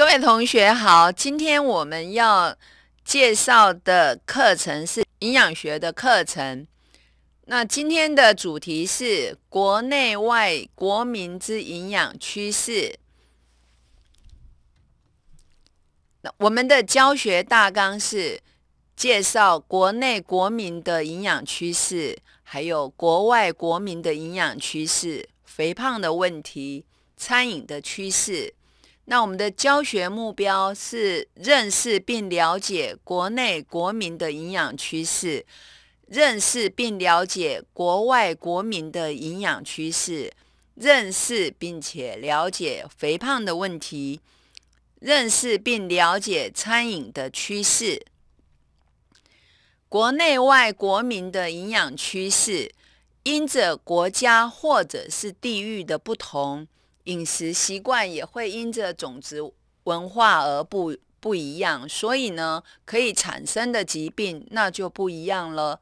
各位同学好，今天我们要介绍的课程是营养学的课程。那今天的主题是国内外国民之营养趋势。那我们的教学大纲是介绍国内国民的营养趋势，还有国外国民的营养趋势、肥胖的问题、餐饮的趋势。那我们的教学目标是认识并了解国内国民的营养趋势，认识并了解国外国民的营养趋势，认识并且了解肥胖的问题，认识并了解餐饮的趋势。国内外国民的营养趋势，因着国家或者是地域的不同。饮食习惯也会因着种族文化而不不一样，所以呢，可以产生的疾病那就不一样了。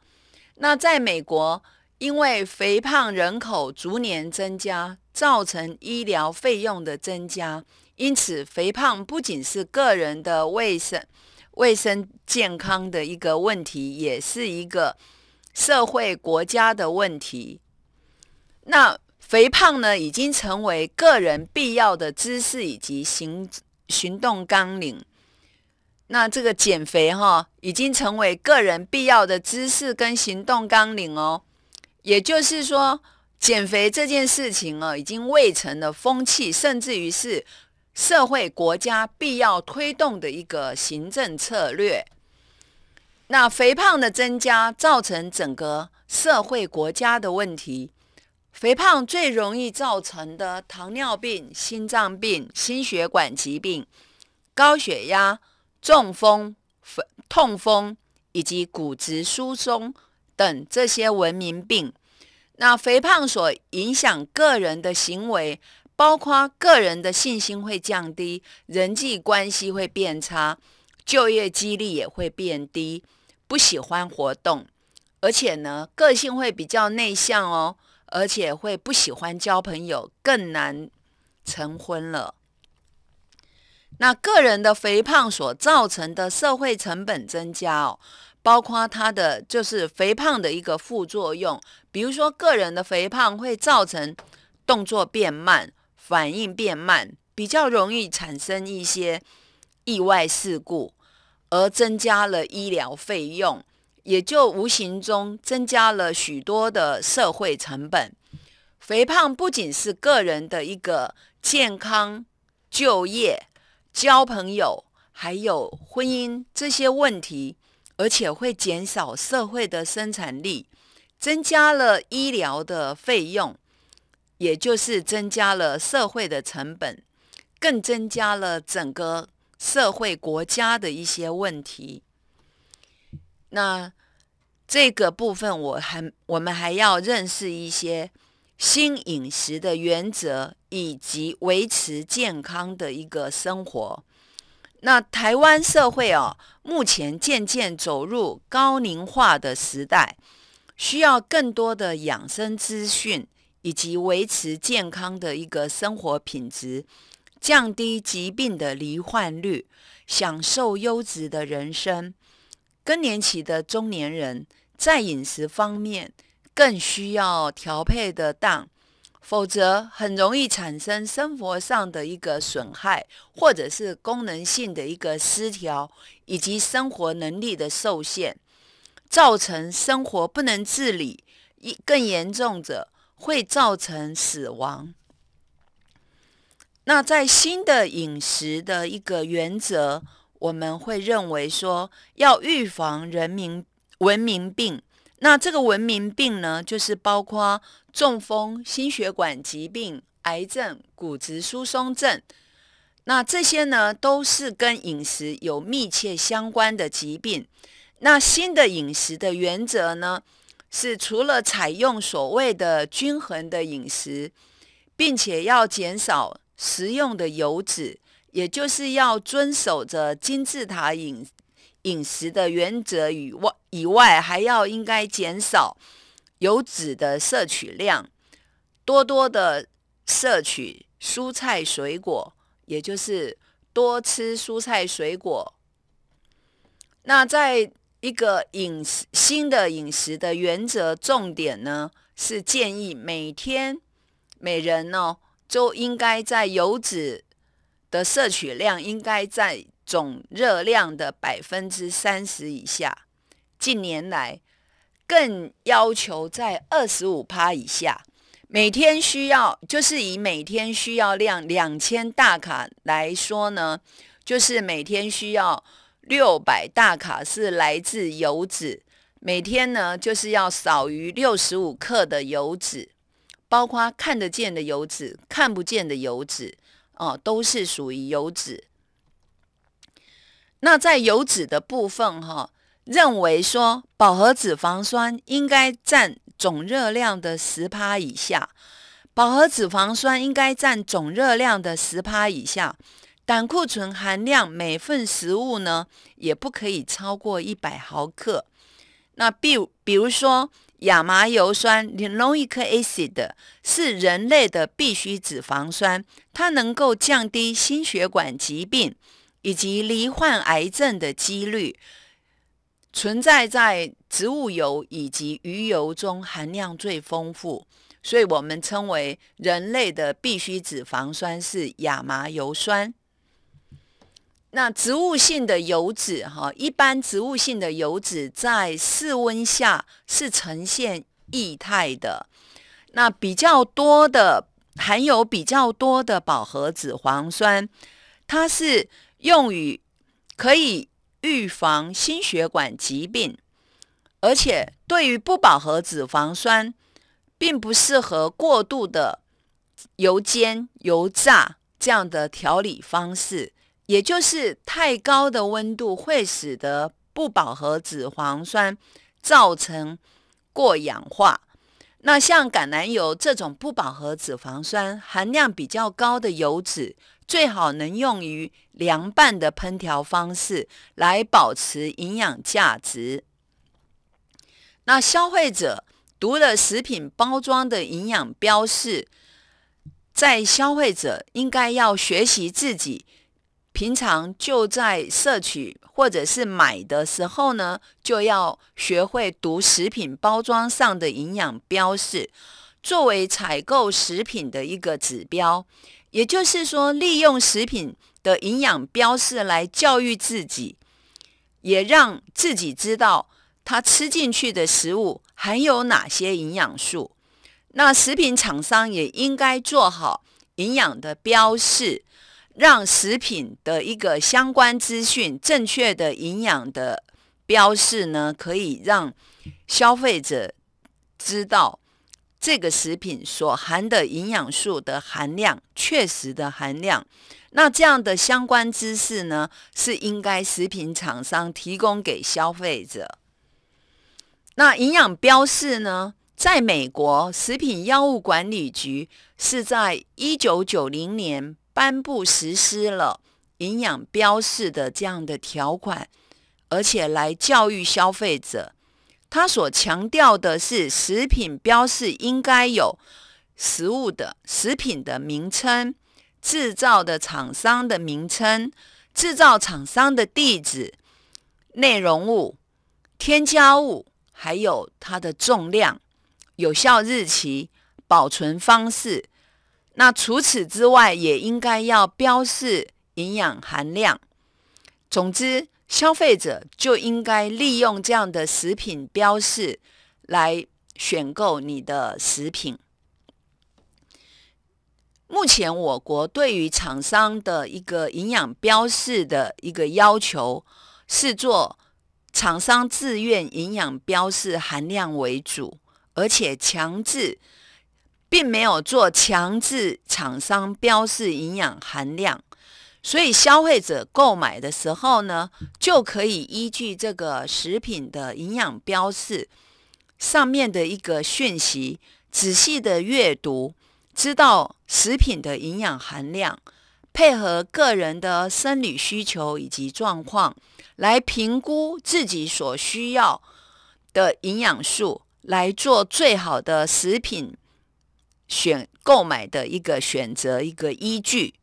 那在美国，因为肥胖人口逐年增加，造成医疗费用的增加，因此肥胖不仅是个人的卫生卫生健康的一个问题，也是一个社会国家的问题。那。肥胖呢已经成为个人必要的知识以及行行动纲领。那这个减肥哈已经成为个人必要的知识跟行动纲领哦。也就是说，减肥这件事情啊，已经未成了风气，甚至于是社会国家必要推动的一个行政策略。那肥胖的增加造成整个社会国家的问题。肥胖最容易造成的糖尿病、心脏病、心血管疾病、高血压、中风、痛风以及骨质疏松等这些文明病。那肥胖所影响个人的行为，包括个人的信心会降低，人际关系会变差，就业几率也会变低，不喜欢活动，而且呢，个性会比较内向哦。而且会不喜欢交朋友，更难成婚了。那个人的肥胖所造成的社会成本增加哦，包括他的就是肥胖的一个副作用，比如说个人的肥胖会造成动作变慢、反应变慢，比较容易产生一些意外事故，而增加了医疗费用。也就无形中增加了许多的社会成本。肥胖不仅是个人的一个健康、就业、交朋友，还有婚姻这些问题，而且会减少社会的生产力，增加了医疗的费用，也就是增加了社会的成本，更增加了整个社会国家的一些问题。那。这个部分我还我们还要认识一些新饮食的原则，以及维持健康的一个生活。那台湾社会哦，目前渐渐走入高龄化的时代，需要更多的养生资讯，以及维持健康的一个生活品质，降低疾病的罹患率，享受优质的人生。更年期的中年人。在饮食方面更需要调配得当，否则很容易产生生活上的一个损害，或者是功能性的一个失调，以及生活能力的受限，造成生活不能自理。一更严重者会造成死亡。那在新的饮食的一个原则，我们会认为说要预防人民。文明病，那这个文明病呢，就是包括中风、心血管疾病、癌症、骨质疏松症，那这些呢都是跟饮食有密切相关的疾病。那新的饮食的原则呢，是除了采用所谓的均衡的饮食，并且要减少食用的油脂，也就是要遵守着金字塔饮。饮食的原则以外，以外还要应该减少油脂的摄取量，多多的摄取蔬菜水果，也就是多吃蔬菜水果。那在一个饮食新的饮食的原则重点呢，是建议每天每人呢都应该在油脂的摄取量应该在。总热量的百分之三十以下，近年来更要求在二十五趴以下。每天需要就是以每天需要量两千大卡来说呢，就是每天需要六百大卡是来自油脂，每天呢就是要少于六十五克的油脂，包括看得见的油脂、看不见的油脂，哦，都是属于油脂。那在油脂的部分，哈，认为说饱和脂肪酸应该占总热量的十趴以下，饱和脂肪酸应该占总热量的十趴以下，胆固醇含量每份食物呢也不可以超过一百毫克。那比，比如说亚麻油酸 l i n o l i c acid） 是人类的必需脂肪酸，它能够降低心血管疾病。以及罹患癌症的几率，存在在植物油以及鱼油中含量最丰富，所以我们称为人类的必需脂肪酸是亚麻油酸。那植物性的油脂哈，一般植物性的油脂在室温下是呈现液态的。那比较多的含有比较多的饱和脂肪酸，它是。用于可以预防心血管疾病，而且对于不饱和脂肪酸，并不适合过度的油煎油炸这样的调理方式，也就是太高的温度会使得不饱和脂肪酸造成过氧化。那像橄榄油这种不饱和脂肪酸含量比较高的油脂，最好能用于凉拌的烹调方式，来保持营养价值。那消费者读了食品包装的营养标示，在消费者应该要学习自己平常就在摄取。或者是买的时候呢，就要学会读食品包装上的营养标示，作为采购食品的一个指标。也就是说，利用食品的营养标示来教育自己，也让自己知道他吃进去的食物含有哪些营养素。那食品厂商也应该做好营养的标示。让食品的一个相关资讯，正确的营养的标示呢，可以让消费者知道这个食品所含的营养素的含量，确实的含量。那这样的相关知识呢，是应该食品厂商提供给消费者。那营养标示呢，在美国，食品药物管理局是在一九九零年。颁布实施了营养标示的这样的条款，而且来教育消费者。他所强调的是，食品标示应该有食物的、食品的名称、制造的厂商的名称、制造厂商的地址、内容物、添加物，还有它的重量、有效日期、保存方式。那除此之外，也应该要标示营养含量。总之，消费者就应该利用这样的食品标示来选购你的食品。目前，我国对于厂商的一个营养标示的一个要求是做厂商自愿营养标示含量为主，而且强制。并没有做强制厂商标示营养含量，所以消费者购买的时候呢，就可以依据这个食品的营养标示上面的一个讯息，仔细的阅读，知道食品的营养含量，配合个人的生理需求以及状况，来评估自己所需要的营养素，来做最好的食品。选购买的一个选择一个依据。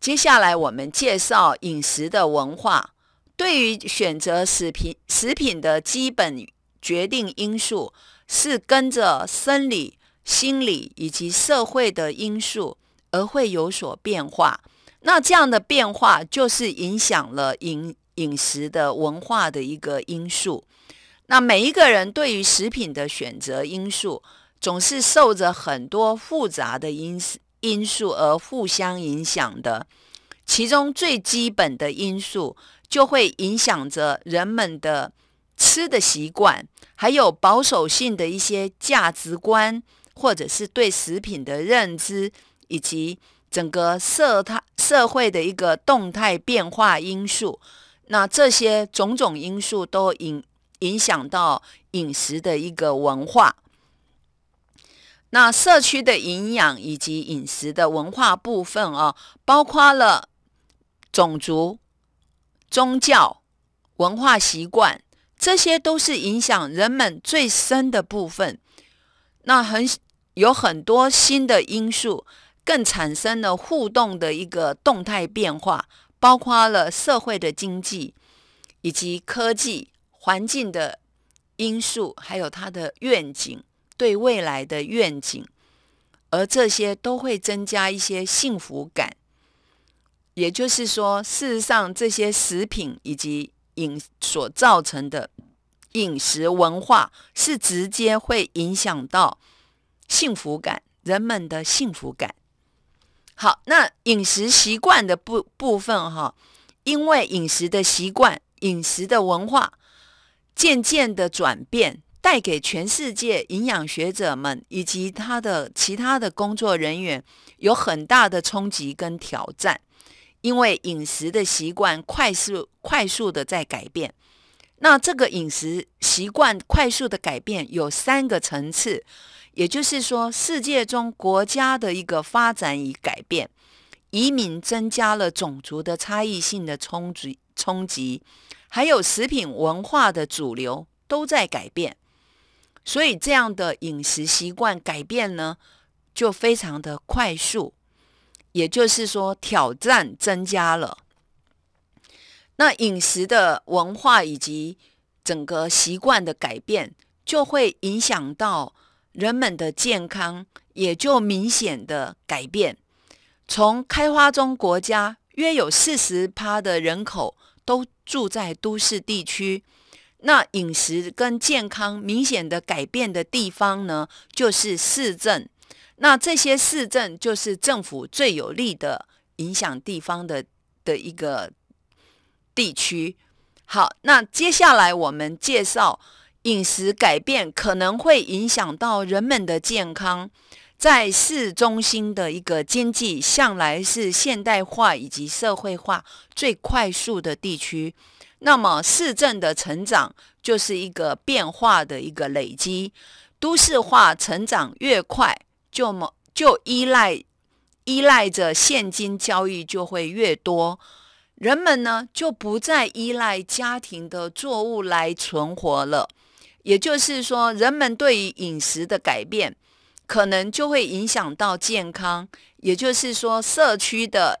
接下来我们介绍饮食的文化，对于选择食品食品的基本决定因素是跟着生理、心理以及社会的因素而会有所变化。那这样的变化就是影响了饮饮食的文化的一个因素。那每一个人对于食品的选择因素。总是受着很多复杂的因因素而互相影响的，其中最基本的因素就会影响着人们的吃的习惯，还有保守性的一些价值观，或者是对食品的认知，以及整个社态社会的一个动态变化因素。那这些种种因素都影影响到饮食的一个文化。那社区的营养以及饮食的文化部分哦，包括了种族、宗教、文化习惯，这些都是影响人们最深的部分。那很有很多新的因素，更产生了互动的一个动态变化，包括了社会的经济以及科技、环境的因素，还有它的愿景。对未来的愿景，而这些都会增加一些幸福感。也就是说，事实上，这些食品以及饮所造成的饮食文化，是直接会影响到幸福感人们的幸福感。好，那饮食习惯的部部分哈，因为饮食的习惯、饮食的文化渐渐的转变。带给全世界营养学者们以及他的其他的工作人员有很大的冲击跟挑战，因为饮食的习惯快速快速的在改变。那这个饮食习惯快速的改变有三个层次，也就是说，世界中国家的一个发展与改变，移民增加了种族的差异性的冲击冲击，还有食品文化的主流都在改变。所以，这样的饮食习惯改变呢，就非常的快速。也就是说，挑战增加了。那饮食的文化以及整个习惯的改变，就会影响到人们的健康，也就明显的改变。从开发中国家，约有四十趴的人口都住在都市地区。那饮食跟健康明显的改变的地方呢，就是市政。那这些市政就是政府最有力的影响地方的的一个地区。好，那接下来我们介绍饮食改变可能会影响到人们的健康。在市中心的一个经济向来是现代化以及社会化最快速的地区。那么，市政的成长就是一个变化的一个累积。都市化成长越快，就么就依赖依赖着现金交易就会越多，人们呢就不再依赖家庭的作物来存活了。也就是说，人们对于饮食的改变，可能就会影响到健康。也就是说，社区的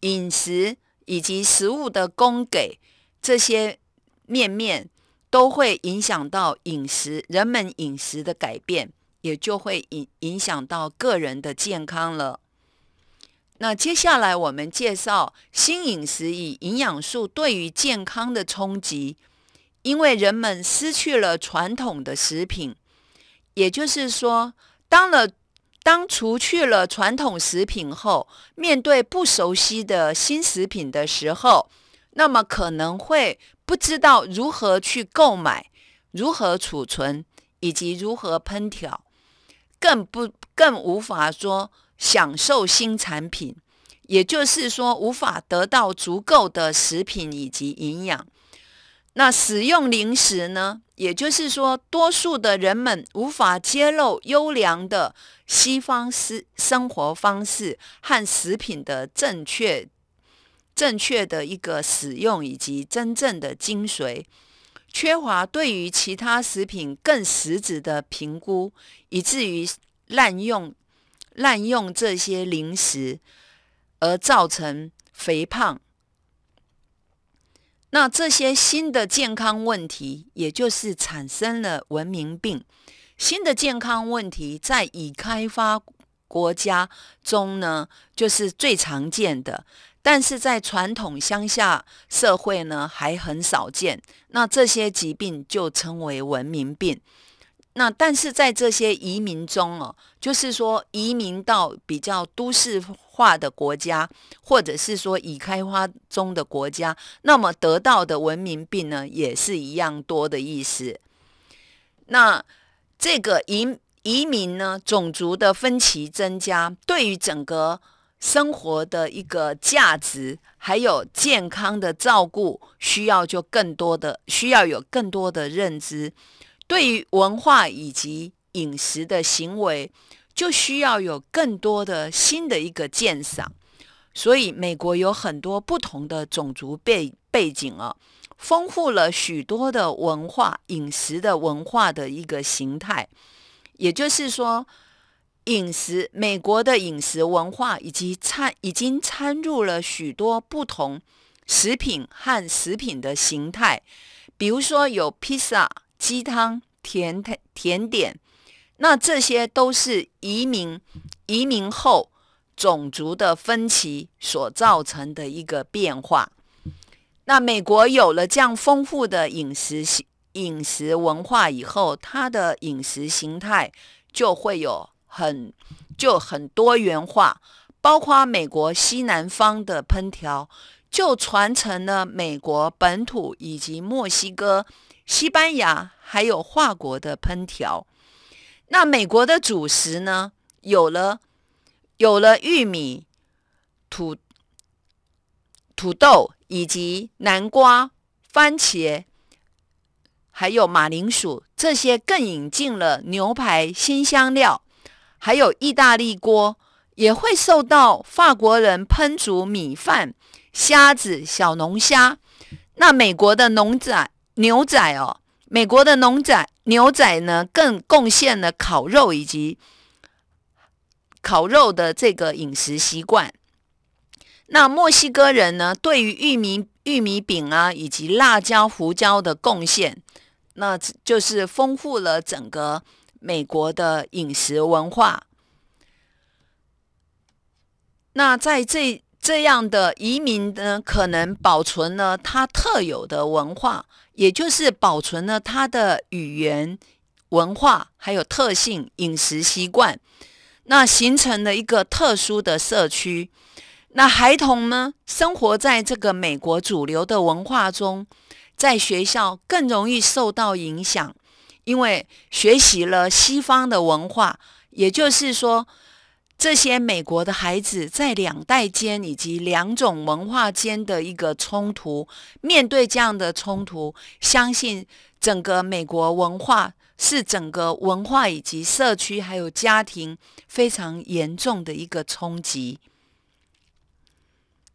饮食以及食物的供给。这些面面都会影响到饮食，人们饮食的改变也就会影影响到个人的健康了。那接下来我们介绍新饮食与营养素对于健康的冲击，因为人们失去了传统的食品，也就是说，当了当除去了传统食品后，面对不熟悉的新食品的时候。那么可能会不知道如何去购买、如何储存以及如何烹调，更不更无法说享受新产品，也就是说无法得到足够的食品以及营养。那使用零食呢？也就是说，多数的人们无法揭露优良的西方生生活方式和食品的正确。正确的一个使用以及真正的精髓，缺乏对于其他食品更实质的评估，以至于滥用滥用这些零食，而造成肥胖。那这些新的健康问题，也就是产生了文明病。新的健康问题在已开发国家中呢，就是最常见的。但是在传统乡下社会呢，还很少见。那这些疾病就称为文明病。那但是在这些移民中哦，就是说移民到比较都市化的国家，或者是说已开发中的国家，那么得到的文明病呢，也是一样多的意思。那这个移移民呢，种族的分歧增加，对于整个。生活的一个价值，还有健康的照顾需要，就更多的需要有更多的认知，对于文化以及饮食的行为，就需要有更多的新的一个鉴赏。所以，美国有很多不同的种族背背景啊，丰富了许多的文化饮食的文化的一个形态，也就是说。饮食，美国的饮食文化以及参已经掺入了许多不同食品和食品的形态，比如说有披萨、鸡汤、甜甜点，那这些都是移民移民后种族的分歧所造成的一个变化。那美国有了这样丰富的饮食食饮食文化以后，它的饮食形态就会有。很就很多元化，包括美国西南方的烹调，就传承了美国本土以及墨西哥、西班牙还有华国的烹调。那美国的主食呢，有了有了玉米、土土豆以及南瓜、番茄，还有马铃薯，这些更引进了牛排、新香料。还有意大利锅也会受到法国人烹煮米饭、虾子、小龙虾。那美国的农仔牛仔哦，美国的农仔牛仔呢，更贡献了烤肉以及烤肉的这个饮食习惯。那墨西哥人呢，对于玉米玉米饼啊以及辣椒胡椒的贡献，那就是丰富了整个。美国的饮食文化，那在这这样的移民呢，可能保存了他特有的文化，也就是保存了他的语言、文化还有特性、饮食习惯，那形成了一个特殊的社区。那孩童呢，生活在这个美国主流的文化中，在学校更容易受到影响。因为学习了西方的文化，也就是说，这些美国的孩子在两代间以及两种文化间的一个冲突，面对这样的冲突，相信整个美国文化是整个文化以及社区还有家庭非常严重的一个冲击。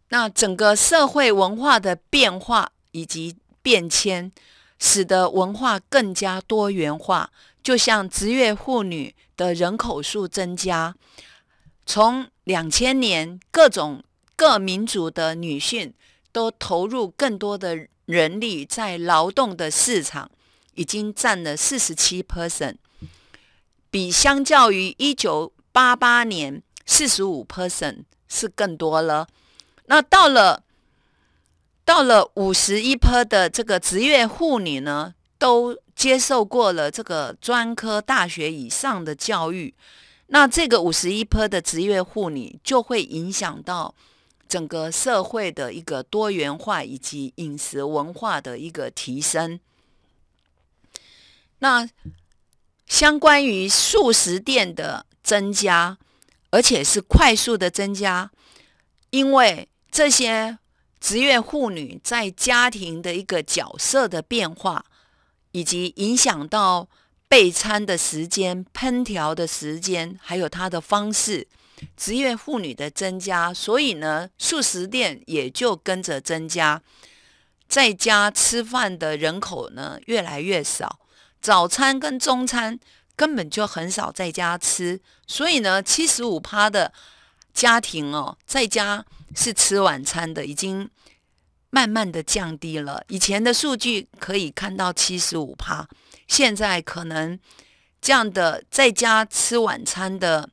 那整个社会文化的变化以及变迁。使得文化更加多元化，就像职业妇女的人口数增加。从两千年，各种各民族的女性都投入更多的人力在劳动的市场，已经占了四十七 percent，比相较于一九八八年四十五 percent 是更多了。那到了。到了五十一坡的这个职业护理呢，都接受过了这个专科大学以上的教育。那这个五十一坡的职业护理就会影响到整个社会的一个多元化以及饮食文化的一个提升。那相关于素食店的增加，而且是快速的增加，因为这些。职业妇女在家庭的一个角色的变化，以及影响到备餐的时间、烹调的时间，还有她的方式。职业妇女的增加，所以呢，素食店也就跟着增加。在家吃饭的人口呢越来越少，早餐跟中餐根本就很少在家吃，所以呢，七十五趴的。家庭哦，在家是吃晚餐的，已经慢慢的降低了。以前的数据可以看到七十五趴，现在可能这样的在家吃晚餐的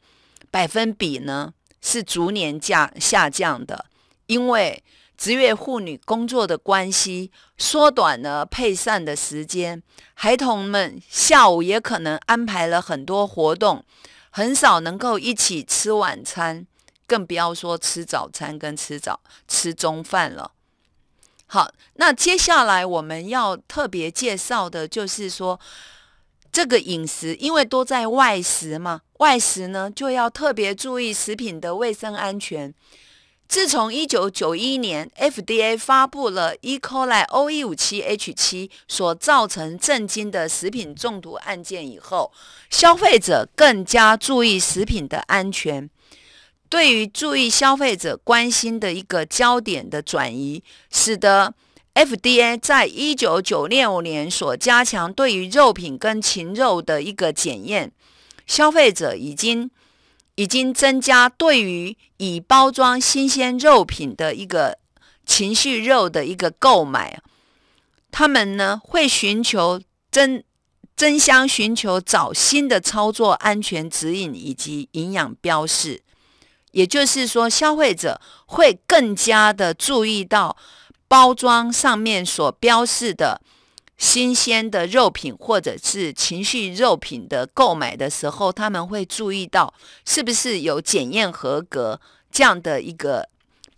百分比呢是逐年降下降的。因为职业妇女工作的关系，缩短了配膳的时间。孩童们下午也可能安排了很多活动，很少能够一起吃晚餐。更不要说吃早餐跟吃早吃中饭了。好，那接下来我们要特别介绍的，就是说这个饮食，因为都在外食嘛，外食呢就要特别注意食品的卫生安全。自从一九九一年 FDA 发布了 E.coli O E. 五七 H 七所造成震惊的食品中毒案件以后，消费者更加注意食品的安全。对于注意消费者关心的一个焦点的转移，使得 FDA 在一九九六年所加强对于肉品跟禽肉的一个检验，消费者已经已经增加对于已包装新鲜肉品的一个情绪肉的一个购买，他们呢会寻求争争相寻求找新的操作安全指引以及营养标示。也就是说，消费者会更加的注意到包装上面所标示的新鲜的肉品或者是情绪肉品的购买的时候，他们会注意到是不是有检验合格这样的一个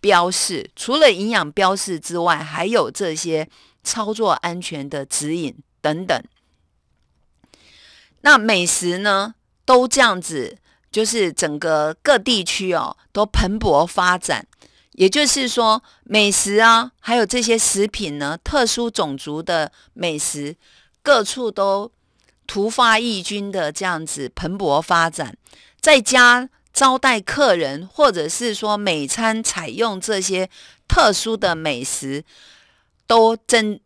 标示。除了营养标示之外，还有这些操作安全的指引等等。那美食呢，都这样子。就是整个各地区哦都蓬勃发展，也就是说美食啊，还有这些食品呢，特殊种族的美食，各处都突发异军的这样子蓬勃发展。在家招待客人，或者是说每餐采用这些特殊的美食，都增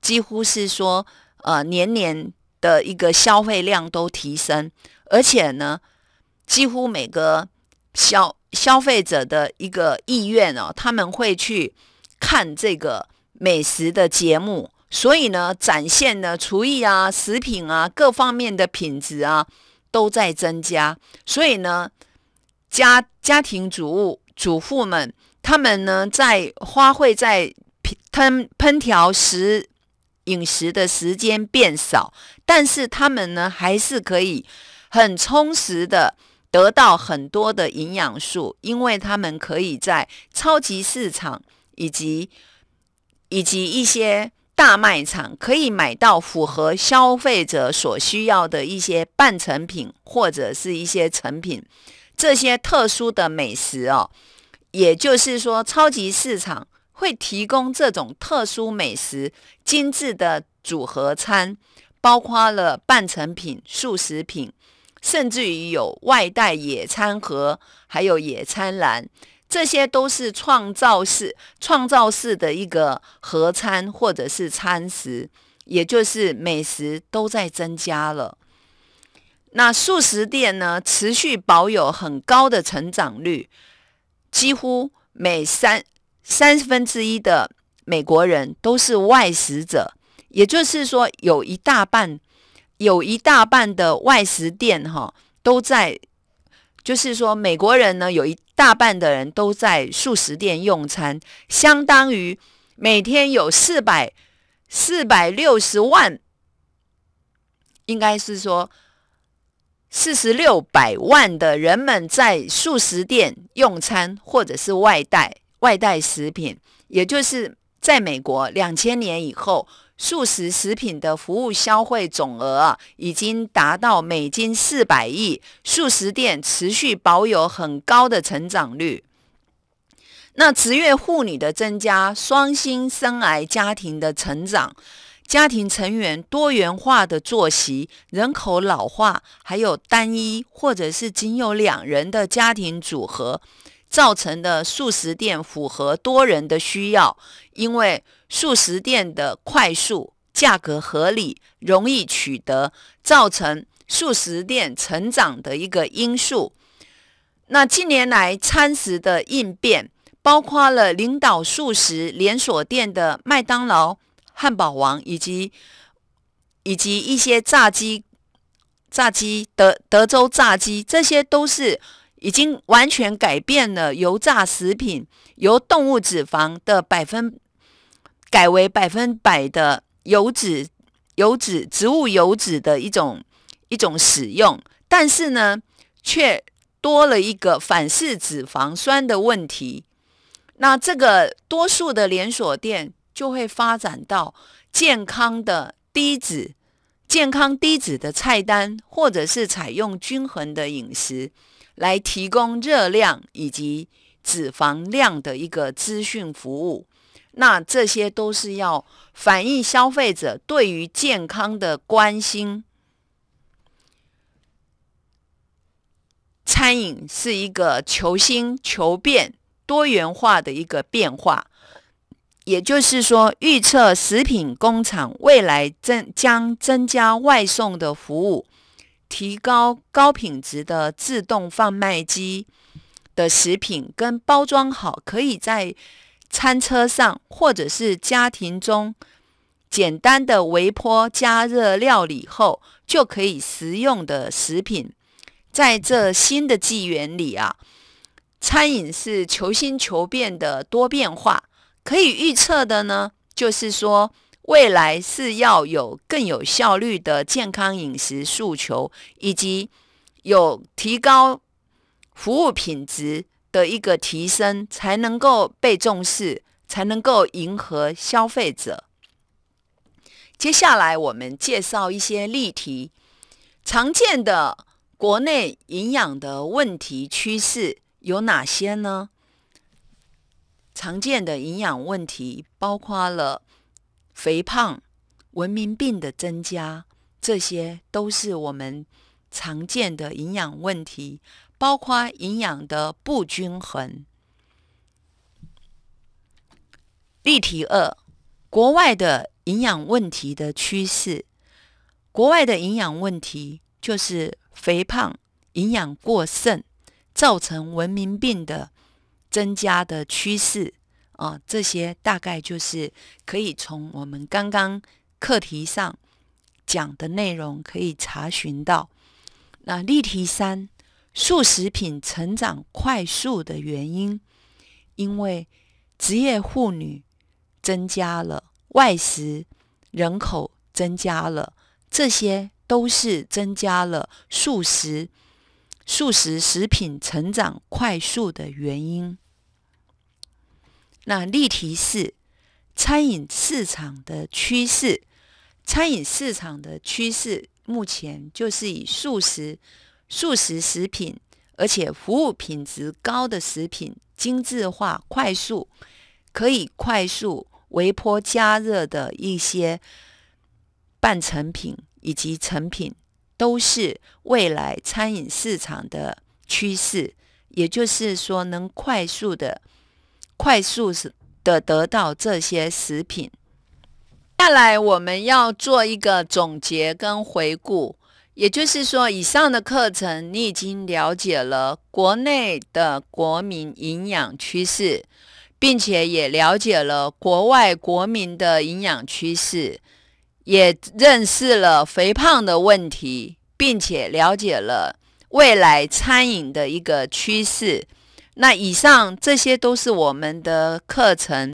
几乎是说呃年年的一个消费量都提升，而且呢。几乎每个消消费者的一个意愿哦，他们会去看这个美食的节目，所以呢，展现呢厨艺啊、食品啊各方面的品质啊都在增加。所以呢，家家庭主主妇们，他们呢在花费在烹烹调食饮食的时间变少，但是他们呢还是可以很充实的。得到很多的营养素，因为他们可以在超级市场以及以及一些大卖场可以买到符合消费者所需要的一些半成品或者是一些成品。这些特殊的美食哦，也就是说，超级市场会提供这种特殊美食精致的组合餐，包括了半成品、速食品。甚至于有外带野餐盒，还有野餐篮，这些都是创造式、创造式的一个合餐或者是餐食，也就是美食都在增加了。那素食店呢，持续保有很高的成长率，几乎每三三分之一的美国人都是外食者，也就是说有一大半。有一大半的外食店，哈，都在，就是说，美国人呢，有一大半的人都在素食店用餐，相当于每天有四百四百六十万，应该是说四十六百万的人们在素食店用餐，或者是外带外带食品，也就是在美国两千年以后。素食食品的服务消费总额已经达到美金四百亿，素食店持续保有很高的成长率。那职业妇女的增加、双薪生癌家庭的成长、家庭成员多元化的作息、人口老化，还有单一或者是仅有两人的家庭组合，造成的素食店符合多人的需要，因为。素食店的快速、价格合理、容易取得，造成素食店成长的一个因素。那近年来餐食的应变，包括了领导素食连锁店的麦当劳、汉堡王，以及以及一些炸鸡、炸鸡德德州炸鸡，这些都是已经完全改变了油炸食品由动物脂肪的百分。改为百分百的油脂、油脂、植物油脂的一种一种使用，但是呢，却多了一个反式脂肪酸的问题。那这个多数的连锁店就会发展到健康的低脂、健康低脂的菜单，或者是采用均衡的饮食来提供热量以及脂肪量的一个资讯服务。那这些都是要反映消费者对于健康的关心。餐饮是一个求新、求变、多元化的一个变化。也就是说，预测食品工厂未来增将增加外送的服务，提高高品质的自动贩卖机的食品跟包装好，可以在。餐车上或者是家庭中简单的微波加热料理后就可以食用的食品，在这新的纪元里啊，餐饮是求新求变的多变化。可以预测的呢，就是说未来是要有更有效率的健康饮食诉求，以及有提高服务品质。的一个提升才能够被重视，才能够迎合消费者。接下来，我们介绍一些例题。常见的国内营养的问题趋势有哪些呢？常见的营养问题包括了肥胖、文明病的增加，这些都是我们常见的营养问题。包括营养的不均衡。例题二：国外的营养问题的趋势。国外的营养问题就是肥胖、营养过剩，造成文明病的增加的趋势啊。这些大概就是可以从我们刚刚课题上讲的内容可以查询到。那例题三。素食品成长快速的原因，因为职业妇女增加了，外食人口增加了，这些都是增加了素食、素食食品成长快速的原因。那例题是餐饮市场的趋势，餐饮市场的趋势目前就是以素食。速食食品，而且服务品质高的食品，精致化、快速，可以快速微波加热的一些半成品以及成品，都是未来餐饮市场的趋势。也就是说，能快速的、快速的得到这些食品。接下来我们要做一个总结跟回顾。也就是说，以上的课程你已经了解了国内的国民营养趋势，并且也了解了国外国民的营养趋势，也认识了肥胖的问题，并且了解了未来餐饮的一个趋势。那以上这些都是我们的课程。